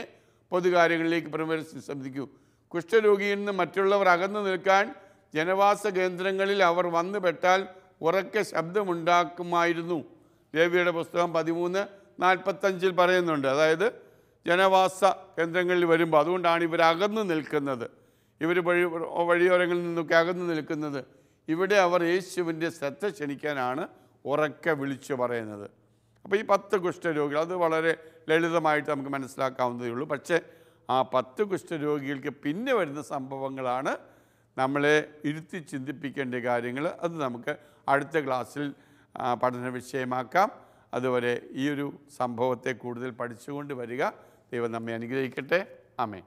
പൊതുകാര്യങ്ങളിലേക്ക് പ്രവേശിച്ച് ശ്രദ്ധിക്കൂ കുഷ്ഠരോഗിയിൽ നിന്ന് മറ്റുള്ളവർ അകന്നു നിൽക്കാൻ ജനവാസ കേന്ദ്രങ്ങളിൽ അവർ വന്നുപെട്ടാൽ ഉറക്കെ ശബ്ദമുണ്ടാക്കുമായിരുന്നു ദേവിയുടെ പുസ്തകം പതിമൂന്ന് നാൽപ്പത്തഞ്ചിൽ പറയുന്നുണ്ട് അതായത് ജനവാസ കേന്ദ്രങ്ങളിൽ വരുമ്പോൾ അതുകൊണ്ടാണ് ഇവർ അകന്നു നിൽക്കുന്നത് ഇവർ വഴി വഴിയോരങ്ങളിൽ നിന്നൊക്കെ അകന്നു നിൽക്കുന്നത് ഇവിടെ അവർ യേശുവിൻ്റെ ശ്രദ്ധ ക്ഷണിക്കാനാണ് ഉറക്കെ വിളിച്ചു പറയുന്നത് അപ്പോൾ ഈ പത്ത് കുഷ്ഠരോഗികൾ അത് വളരെ ലളിതമായിട്ട് നമുക്ക് മനസ്സിലാക്കാവുന്നതേ ഉള്ളൂ പക്ഷേ ആ പത്ത് കുഷ്ഠരോഗികൾക്ക് പിന്നെ വരുന്ന സംഭവങ്ങളാണ് നമ്മളെ ഇരുത്തി ചിന്തിപ്പിക്കേണ്ട കാര്യങ്ങൾ അത് നമുക്ക് അടുത്ത ക്ലാസ്സിൽ പഠന വിഷയമാക്കാം അതുവരെ ഈ ഒരു സംഭവത്തെ കൂടുതൽ പഠിച്ചുകൊണ്ട് വരിക ദൈവം നമ്മെ അനുഗ്രഹിക്കട്ടെ ആമേ